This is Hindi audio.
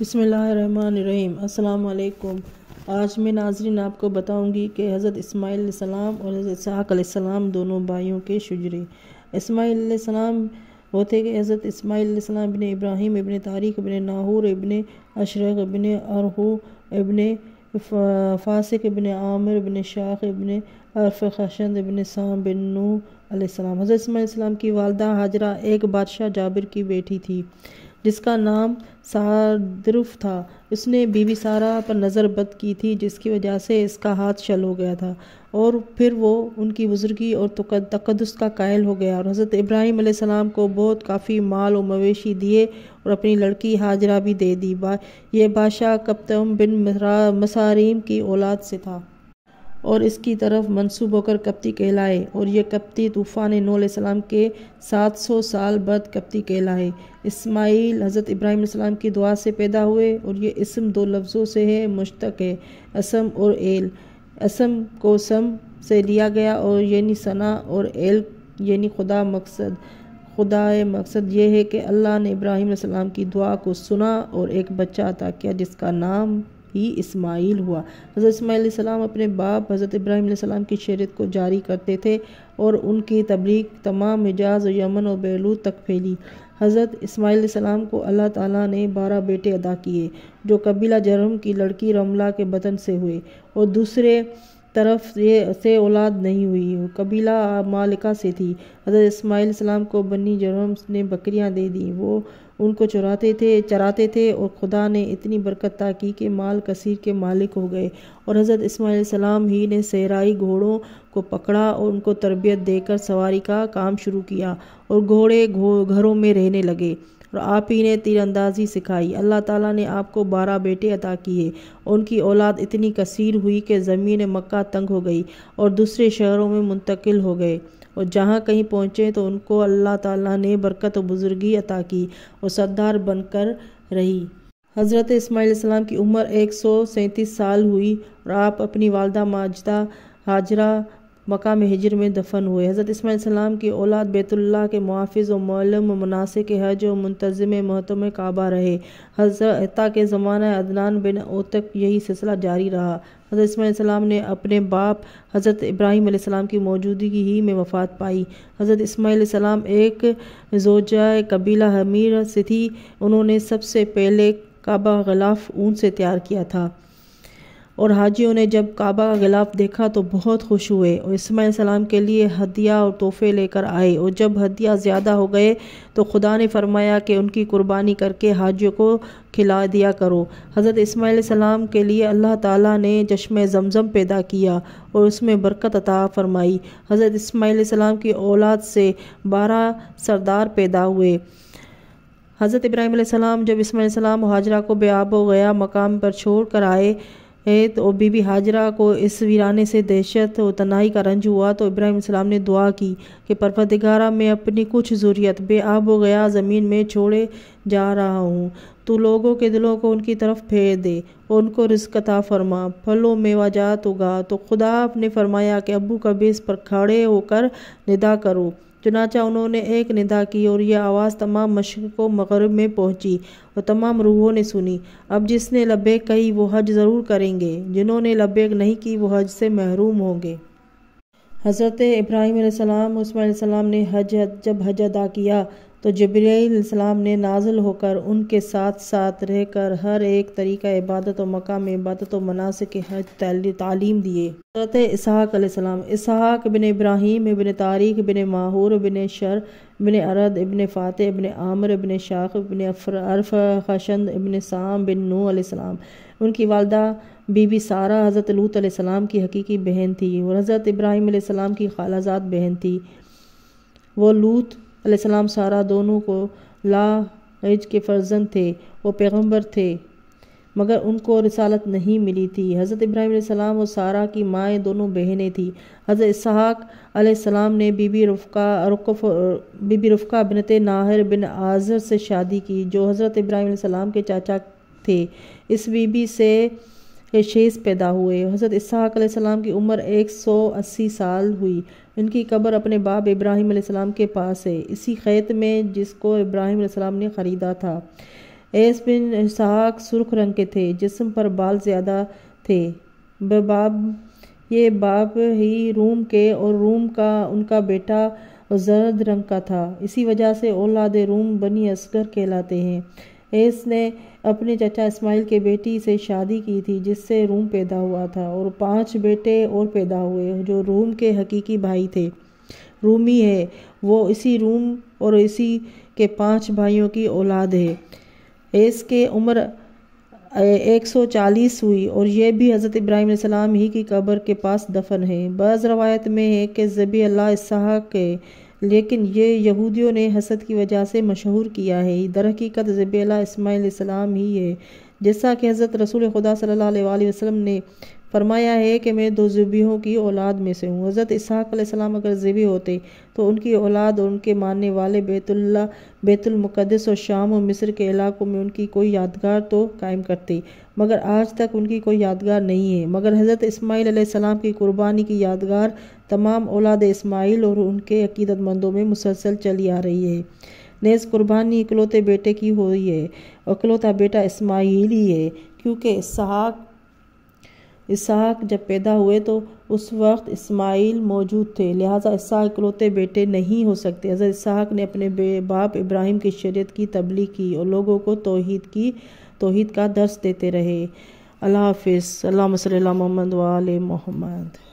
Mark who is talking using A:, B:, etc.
A: बसमीम् अल्लाम आज मैं नाजरीन आपको बताऊंगी कि हज़रत इस्माईल सलाम और हज़रत इसहाक़लम दोनों भाइयों के शुजरे इसमाईलम वो थे कि हज़रत इसमाईलम इबन इब्राहिम इबन तारिक इबन नाहूर इबन अशरक इबन अरहू इबन फ़ासिक इबन आमिर इबन शाख इबन अरफ खशंद इबन साम बिन नू हज़रत इसमाईलम की वालदा हाजरा एक बादशाह जाबिर की बेटी थी जिसका नाम सारद्रुफ था उसने बीबी सारा पर बद की थी जिसकी वजह से इसका हाथ शल हो गया था और फिर वो उनकी बुज़ुर्गी और तकदस का कायल हो गया और हज़रत इब्राहिम सलाम को बहुत काफ़ी माल और मवेशी दिए और अपनी लड़की हाजरा भी दे दी बा ये बादशाह कप्तम बिन मसारीम की औलाद से था और इसकी तरफ मनसूब होकर कप्ती कहलाए और यह कप्ती तूफ़ान नूसम के 700 साल बाद कप्ती कहलाए इस्माइल हज़रत इब्राहिम की दुआ से पैदा हुए और ये इसम दो लफ्ज़ों से है मुश्तक है असम और एल असम को सम से लिया गया और यानी सना और एल यानी खुदा मकसद खुदा मकसद ये है कि अल्लाह ने इब्राहिम की दुआ को सुना और एक बच्चा अता किया जिसका नाम ही इस्माइल हुआ हज़रत इसमाईल सलाम अपने बाप हज़रत इब्राहिम सलाम की शरीत को जारी करते थे और उनकी तबलीग तमाम मिजाज और यमन और बैलू तक फैली हज़रत इसमाईल सलाम को अल्लाह ताला ने बारह बेटे अदा किए जो कबीला जरम की लड़की रमला के बतन से हुए और दूसरे तरफ से से औलाद नहीं हुई कबीला मालिका से थी हज़रत इसमाईल सलाम को बनी जरम ने बकरियां दे दी वो उनको चुराते थे चराते थे और खुदा ने इतनी बरकत की कि माल कसीर के मालिक हो गए और हज़रत इसमाईल सलाम ही ने सहराई घोड़ों को पकड़ा और उनको तरबियत देकर सवारी का काम शुरू किया और घोड़े घो घरों में रहने लगे और आप ही ने तीरंदाजी सिखाई अल्लाह ताला ने आपको बारह बेटे अता किए उनकी औलाद इतनी कसीर हुई कि ज़मीन मक्का तंग हो गई और दूसरे शहरों में मुंतकिल हो गए और जहाँ कहीं पहुँचे तो उनको अल्लाह ताला ने बरकत और बुज़ुर्गी अता की और सरदार बनकर रही हज़रत इसमाईसम की उम्र एक सौ सैंतीस साल हुई और आप अपनी वालदा माजदा हाजरा मकाम हिजर में दफन हुए हज़रत इसमाईसलाम की औलाद बैतुल्ला के मुआफ़ व मलम मुनासिक हज और मुंतज़म महतम काबा रहे हज़रता के ज़माना अदनान बिन ओतक यही सिलसिला जारी रहा हज़रत इसमाईसलाम ने अपने बाप हज़रत इब्राहिम सलाम की मौजूदगी ही में वफात पाई हज़रत इसमाईसलाम एक जोजा कबीला हमीर से थी उन्होंने सबसे पहले काबा गलाफ ऊन से तैयार किया था और हाजियों ने जब काबा का गिलाफ देखा तो बहुत खुश हुए और इसमाइल सलाम के लिए हदिया और तोहफे लेकर आए और जब हदिया ज़्यादा हो गए तो खुदा ने फरमाया कि उनकी कुर्बानी करके हाजियों को खिला दिया करो हज़रत इसमाइल सलाम के लिए अल्लाह ताला ने चश्म जमज़म पैदा किया और उसमें बरकत अता फरमाई हज़रत इसमाइल सलाम की औलाद से बारह सरदार पैदा हुए हज़रत इब्राहिम सलाम जब इसमाइल सलाम हाजरा को बेआब गया मकाम पर छोड़ कर आए है तो बीबी हाजरा को इस वीराने से दहशत और तनाई का रंज हुआ तो इब्राहिम इस्लाम ने दुआ की कि परवरदिगारा में अपनी कुछ ज़रूरत बेआब व गया ज़मीन में छोड़े जा रहा हूँ तो लोगों के दिलों को उनकी तरफ फेर दे उनको उनको रिस्कता फरमा फलों मेवाजात उगा तो खुदा ने फरमाया कि अबू कभी इस पर खड़े होकर निदा करो चुनाचा उन्होंने एक निदा की और यह आवाज़ तमाम मशक़ व मगरब में पहुंची और तमाम रूहों ने सुनी अब जिसने लबेक कही वो हज ज़रूर करेंगे जिन्होंने लबेक नहीं की वो हज से महरूम होंगे हज़रत इब्राहिम सलाम सलाम ने हज जब हज अदा किया तो जबराम ने नाजल होकर उनके साथ साथ रहकर हर एक तरीका इबादत व मकाम इबादत व के हज तालीम दिए हजरत इसहाकाम इसहाक बिन इब्राहिम इबन तारिक बिन माहूर बिन शर बिन अरद इबन फ़ातह इबन आमर इबन शाख इबन अरफ खशंद इबन साम बिन नू उनकी वालदा बीबी सारा हज़रत लूत आसमाम की हकीकी बहन थी और हज़रत इब्राहिम की खालाजात बहन थी वो लूत सलाम सारा दोनों को ला एज के फर्जंद थे वो पैगंबर थे मगर उनको रिसालत नहीं मिली थी हज़रत इब्राहिम सलाम और सारा की माएँ दोनों बहनें थी हज़रत इसहाक ने बीबी रुफ़ा रुकफ बीबी रुफ़ा बिनत नाहिर बिन आज़र से शादी की जो हज़रत इब्राहिम सलाम के चाचा थे इस बीबी से शेष पैदा हुए हज़रत इसहाकाम की उम्र 180 साल हुई उनकी कब्र अपने बाप इब्राहिम के पास है इसी खैत में जिसको इब्राहिम ने ख़रीदा था एस बिन इसहाक सुर्ख रंग के थे जिसम पर बाल ज़्यादा थे बाप ये बाप ही रूम के और रूम का उनका बेटा जर्द रंग का था इसी वजह से औलाद रूम बनी असगर कहलाते हैं एस ने अपने चचा इस्माइल के बेटी से शादी की थी जिससे रूम पैदा हुआ था और पांच बेटे और पैदा हुए जो रूम के हकीकी भाई थे रूमी है वो इसी रूम और इसी के पांच भाइयों की औलाद है एस के उम्र 140 हुई और यह भी हज़रत इब्राहिम सलाम ही की कब्र के पास दफन है बज़ रवायत में है कि जबी अल्लाह इसहा के लेकिन ये यहूदियों ने हसद की वजह से मशहूर किया है दरहकीकत ज़बेला इसमाईल इस्लाम ही है जैसा कि हज़रत रसूल खुदा अलैहि वसल्लम ने फरमाया है कि मैं दो ज़ुबियों की औलाद में से हूँ हज़रत इसहाक सलाम अगर ज़िबी होते तो उनकी औलाद और उनके मानने वाले बैतुल्ला बैतुलमक़दस और शाम और मिस्र के इलाकों में उनकी कोई यादगार तो कायम करती मगर आज तक उनकी कोई यादगार नहीं है मगर हज़रत इस्माईल सलाम की क़ुरबानी की यादगार तमाम औलाद इस्माइल और उनके अकीदतमंदों में मुसलसल चली आ रही है नेज़ कुर्बानी इकलौते बेटे की हुई है अकलौता बेटा इस्माइल ही है क्योंकि इसहाक इसहाक जब पैदा हुए तो उस वक्त इस्माइल मौजूद थे लिहाजा इसहाक इकलौते बेटे नहीं हो सकते हज़रत इसहाक ने अपने बाप इब्राहिम की शरीयत की तबलीग की और लोगों को तोहद की तोहद का दर्श देते रहे अल्लाह हाफि अल्लाह मसल महमद वाल मोहम्मद